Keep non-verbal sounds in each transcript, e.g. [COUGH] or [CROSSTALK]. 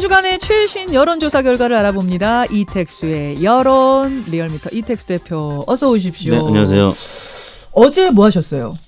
주간의 최신 여론조사 결과를 알아봅니다. 이택수의 여론 리얼미터 이택수 대표 어서 오십시오. 네, 안녕하세요. 어제 뭐 하셨어요?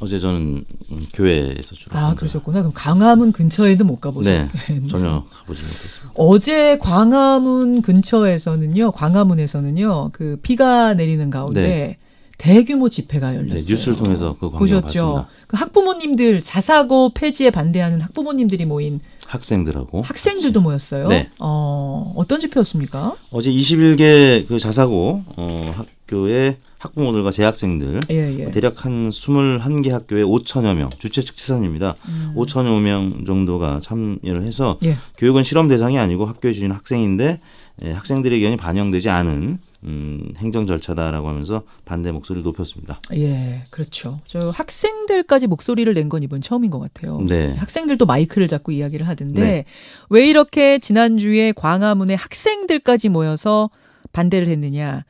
어제 저는 교회에서 주로 아 그러셨구나. 그럼 광화문 근처에는 못 가보셨네. 네, 전혀 가보지 못했습니다. 어제 광화문 근처에서는요, 광화문에서는요, 그 비가 내리는 가운데 네. 대규모 집회가 네, 열렸어요. 네, 뉴스를 통해서 그 보셨죠? 봤습니다. 그 학부모님들 자사고 폐지에 반대하는 학부모님들이 모인 학생들하고 학생들도 같이. 모였어요. 네. 어, 어떤 집회였습니까? 어제 21개 그 자사고 어, 학교의 학부모들과 재학생들 예, 예. 대략 한 21개 학교에 5천여 명 주최 측 치산입니다. 음. 5천여 명 정도가 참여를 해서 예. 교육은 실험 대상이 아니고 학교에 주는 학생인데 예, 학생들의 의견이 반영되지 않은 음, 행정 절차다라고 하면서 반대 목소리를 높였습니다. 예, 그렇죠. 저 학생들까지 목소리를 낸 건 이번 처음인 것 같아요. 네. 학생들도 마이크를 잡고 이야기를 하던데 네. 왜 이렇게 지난주에 광화문에 학생들까지 모여서 반대를 했느냐.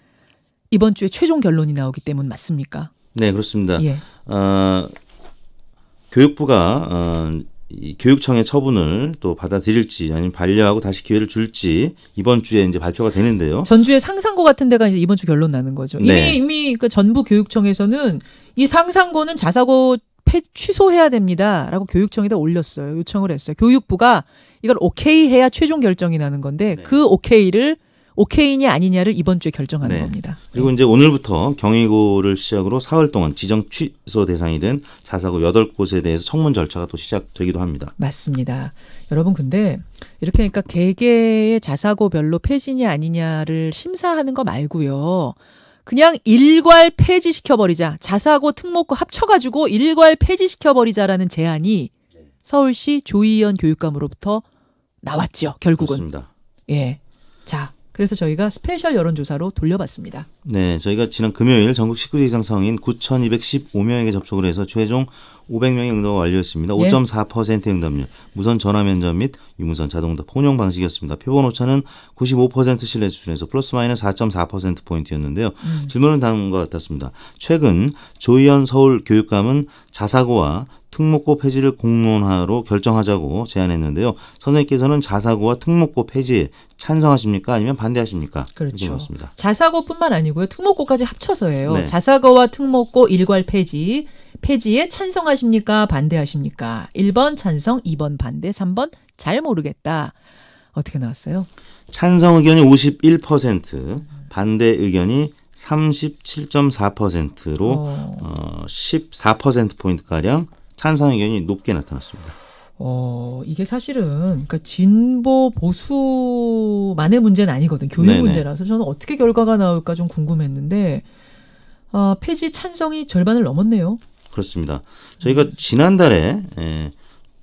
이번 주에 최종 결론이 나오기 때문 맞습니까? 네, 그렇습니다. 예. 어, 교육부가 어, 이 교육청의 처분을 또 받아들일지 아니면 반려하고 다시 기회를 줄지 이번 주에 이제 발표가 되는데요. 전주에 상상고 같은 데가 이제 이번 주 결론 나는 거죠. 이미 네. 이미 그 전부 교육청에서는 이 상상고는 자사고 폐 취소해야 됩니다라고 교육청에다 올렸어요. 요청을 했어요. 교육부가 이걸 오케이 해야 최종 결정이 나는 건데 네. 그 오케이를 오케이냐 아니냐를 이번 주에 결정하는 네. 겁니다. 그리고 네. 이제 오늘부터 경위고를 시작으로 사흘 동안 지정 취소 대상이 된 자사고 여덟 곳에 대해서 성문 절차가 또 시작되기도 합니다. 맞습니다. 여러분 근데 이렇게 그러니까 개개의 자사고별로 폐지냐 아니냐를 심사하는 거 말고요. 그냥 일괄 폐지시켜버리자. 자사고 특목고 합쳐가지고 일괄 폐지시켜버리자라는 제안이 서울시 조희연 교육감으로부터 나왔죠. 결국은. 그렇습니다. 예. 자, 그래서 저희가 스페셜 여론조사로 돌려봤습니다. 네, 저희가 지난 금요일 전국 19세 이상 성인 9,215명에게 접촉을 해서 최종 500명의 응답 완료했습니다. 네. 예. 5.4% 응답률, 무선 전화 면접 및 유무선 자동답 응 혼용 방식이었습니다. 표본 오차는 95% 신뢰 수준에서 플러스 마이너스 4.4% 포인트였는데요. 음. 질문은 다음과 같았습니다. 최근 조희연 서울 교육감은 자사고와 특목고 폐지를 공론화로 결정하자고 제안했는데요. 선생님께서는 자사고와 특목고 폐지에 찬성하십니까? 아니면 반대하십니까? 그렇죠. 자사고뿐만 아니고요. 특목고까지 합쳐서예요. 네. 자사고와 특목고 일괄 폐지, 폐지에 찬성하십니까? 반대하십니까? 1번 찬성, 2번 반대, 3번 잘 모르겠다. 어떻게 나왔어요? 찬성 의견이 51%, 반대 의견이 37.4%로 어. 어, 14% 포인트 가량 찬성 의견이 높게 나타났습니다. 어, 이게 사실은 그니까 진보 보수만의 문제는 아니거든. 교육 네네. 문제라서 저는 어떻게 결과가 나올까 좀 궁금했는데 어, 폐지 찬성이 절반을 넘었네요. 그렇습니다. 저희가 지난달에 예,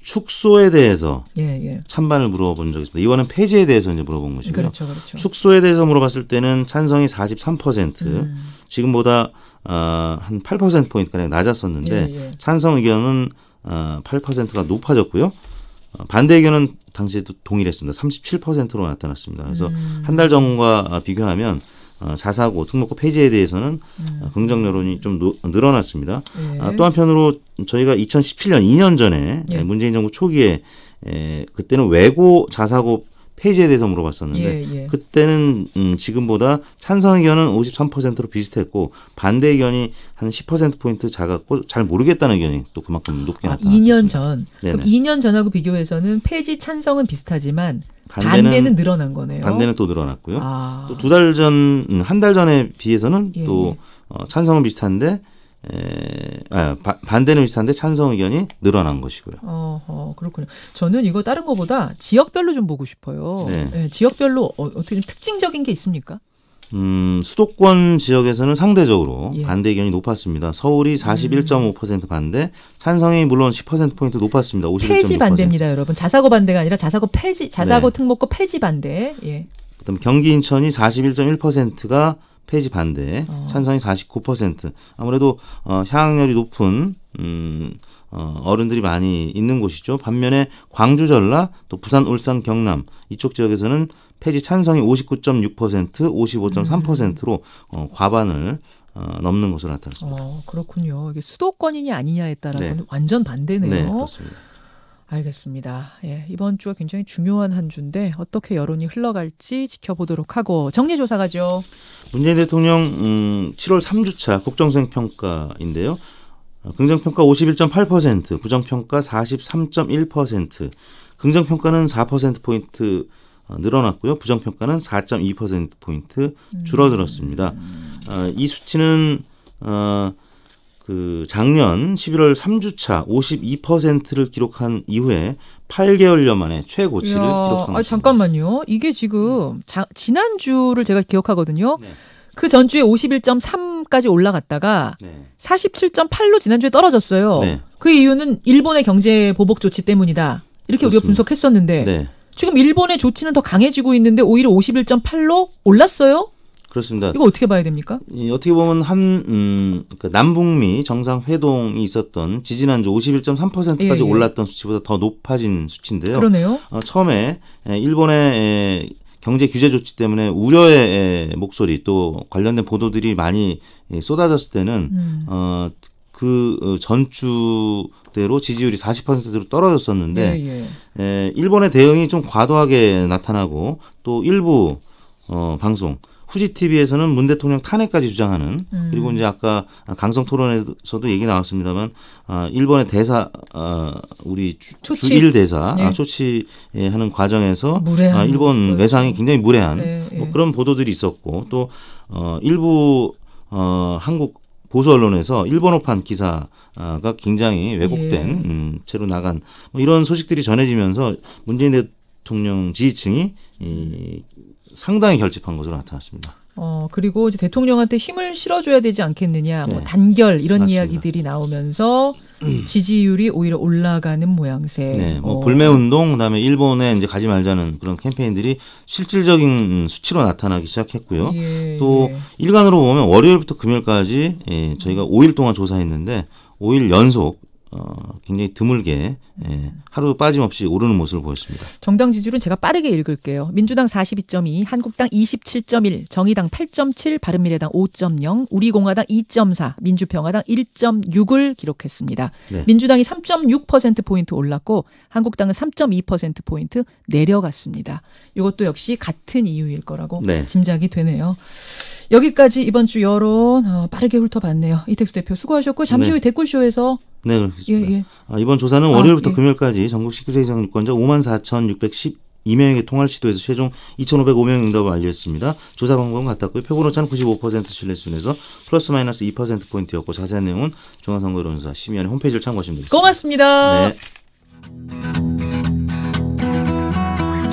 축소에 대해서 예, 예. 찬반을 물어본 적이 있습니다. 이번엔 폐지에 대해서 이제 물어본 것이고요. 그렇죠, 그렇죠. 축소에 대해서 물어봤을 때는 찬성이 43%, 음. 지금보다 어, 한 8%포인트 가량 낮았었는데 예, 예, 찬성 의견은 어, 8%가 높아졌고요. 어, 반대 의견은 당시에도 동일했습니다. 37%로 나타났습니다. 그래서 음. 한달 전과 비교하면 어, 자사고 특목고 폐지에 대해서는 음. 어, 긍정 여론이 좀 노, 늘어났습니다. 예. 아, 또 한편으로 저희가 2017년 2년 전에 예. 예. 문재인 정부 초기에 에, 예, 그때는 외고 자사고 폐지에 대해서 물어봤었는데 예, 예. 그때는 음, 지금보다 찬성 의견은 53%로 비슷했고 반대 의견이 한 10% 포인트 작았고 잘 모르겠다는 의견이 또 그만큼 높게 아, 나타났습니다. 2년 전. 네네. 그럼 2년 전하고 비교해서는 폐지 찬성은 비슷하지만 반대는, 반대는, 늘어난 거네요. 반대는 또 늘어났고요. 아. 또두 달 전, 음, 한달 전에 비해서는 예. 또 예. 어, 찬성은 비슷한데 에, 아, 바, 반대는 비슷한데 찬성 의견이 늘어난 것이고요. 어, 그렇군요. 저는 이거 다른 거보다 지역별로 좀 보고 싶어요. 네. 네, 지역별로 어, 떻게 특징적인 게 있습니까? 음, 수도권 지역에서는 상대적으로 예. 반대 의견이 높았습니다. 서울이 41.5% 반대, 찬성이 물론 10%포인트 높았습니다. 51.6%. 폐지 반대입니다, 여러분. 자사고 반대가 아니라 자사고 폐지, 자사고 네. 특목고 폐지 반대. 예. 그다음 경기 인천이 41.1%가 폐지 반대, 어. 찬성이 49%. 아무래도 어, 향응률이 높은 음, 어, 어른들이 많이 있는 곳이죠. 반면에 광주, 전라, 또 부산, 울산, 경남 이쪽 지역에서는 폐지 찬성이 59.6%, 55.3%로 어, 과반을 어, 넘는 것으로 나타났습니다. 어, 그렇군요. 이게 수도권이냐 아니냐에 따라서는 네. 완전 반대네요. 네, 그렇습니다. 알겠습니다. 예, 이번 주가 굉장히 중요한 한 주인데 어떻게 여론이 흘러갈지 지켜보도록 하고 정리 조사 가죠. 문재인 대통령 음, 7월 3주차 국정수행 평가인데요. 어, 긍정평가 51.8%, 부정평가 43.1%, 긍정평가는 4%포인트 어, 늘어났고요. 부정평가는 4.2%포인트 줄어들었습니다. 음. 어, 이 수치는 어, 그 작년 11월 3주차 52%를 기록한 이후에 8개월여 만에 최고치를 이야, 기록한 거죠. 잠깐만요. 이게 지금 자, 지난주를 제가 기억하거든요. 네. 그 전주에 51.3까지 올라갔다가 네. 47.8로 지난주에 떨어졌어요. 네. 그 이유는 일본의 경제 보복 조치 때문이다. 이렇게 그렇습니다. 우리가 분석했었는데 네. 지금 일본의 조치는 더 강해지고 있는데 오히려 51.8로 올랐어요. 그렇습니다. 이거 어떻게 봐야 됩니까? 이, 어떻게 보면 한 음, 그 남북미 정상 회동이 있었던 지지난주 51.3%까지 예, 예. 올랐던 수치보다 더 높아진 수치인데요. 그러네요. 어, 처음에 일본의 경제 규제 조치 때문에 우려의 목소리 또 관련된 보도들이 많이 예, 쏟아졌을 때는 음. 어, 그 어, 전주대로 지지율이 40%로 떨어졌었는데 예, 예. 에, 일본의 대응이 좀 과도하게 나타나고 또 일부 어, 방송 후지 TV에서는 문 대통령 탄핵까지 주장하는 음. 그리고 이제 아까 강성 토론에서도 얘기 나왔습니다만 아, 일본의 대사 아, 우리 주, 주일 대사 아, 네. 아, 치하는 과정에서 아, 일본 거. 외상이 굉장히 무례한 네, 네. 뭐 예. 그런 보도들이 있었고 또 어, 일부 어, 한국 보수 언론에서 일본어판 기사가 굉장히 왜곡된 예. 음, 채로 나간 뭐 이런 소식들이 전해지면서 문재인 대통령 대통령 지지층이 이 상당히 결집한 것으로 나타났습니다. 어, 그리고 이제 대통령한테 힘을 실어줘야 되지 않겠느냐, 뭐 네. 뭐 단결 이런 맞습니다. 이야기들이 나오면서 [CLEARS THROAT] 지지율이 오히려 올라가는 모양새. 네, 뭐 어. 불매 운동, 그다음에 일본에 이제 가지 말자는 그런 캠페인들이 실질적인 음, 수치로 나타나기 시작했고요. 예. 또 예. 일간으로 보면 월요일부터 금요일까지 예, 저희가 5일 동안 조사했는데 5일 연속 어, 굉장히 드물게 예, 하루 빠짐없이 오르는 모습을 보였습니다. 정당 지지율은 제가 빠르게 읽을게요. 민주당 42.2, 한국당 27.1, 정의당 8.7, 바른미래당 5.0, 우리공화당 2.4, 민주평화당 1.6을 기록했습니다. 네. 민주당이 3.6% 포인트 올랐고 한국당은 3.2% 포인트 내려갔습니다. 이것도 역시 같은 이유일 거라고 네. 짐작이 되네요. 여기까지 이번 주 여론 어, 빠르게 훑어봤네요. 이택수 대표 수고하셨고 잠시 후 네. 댓글쇼에서 네, 예, 그렇습니다. 예, 예. 아, 이번 조사는 월요일부터 아, 예. 금요일까지 전국 19세 이상 유권자 5만 4,612명에게 통화를 시도해서 최종 2 5 0 5명 응답을 완료했습니다. 조사 방법은 같았고요. 표본오차는 95% 신뢰순에서 플러스 마이너스 2%포인트였고 자세한 내용은 중앙선거론사 심의원의 홈페이지를 참고하시면 되겠습니다. 고맙습니다. 네.